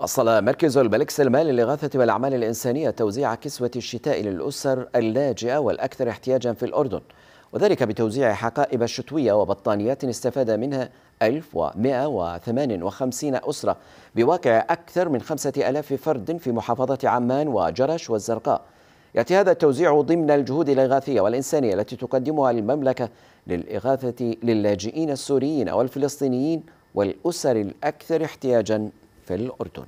وصل مركز الملك سلمان للإغاثة والأعمال الإنسانية توزيع كسوة الشتاء للأسر اللاجئة والأكثر احتياجا في الأردن وذلك بتوزيع حقائب شتوية وبطانيات استفاد منها 1158 أسرة بواقع أكثر من 5000 فرد في محافظة عمان وجرش والزرقاء يأتي هذا التوزيع ضمن الجهود الإغاثية والإنسانية التي تقدمها المملكة للإغاثة للاجئين السوريين والفلسطينيين والأسر الأكثر احتياجا في الأردن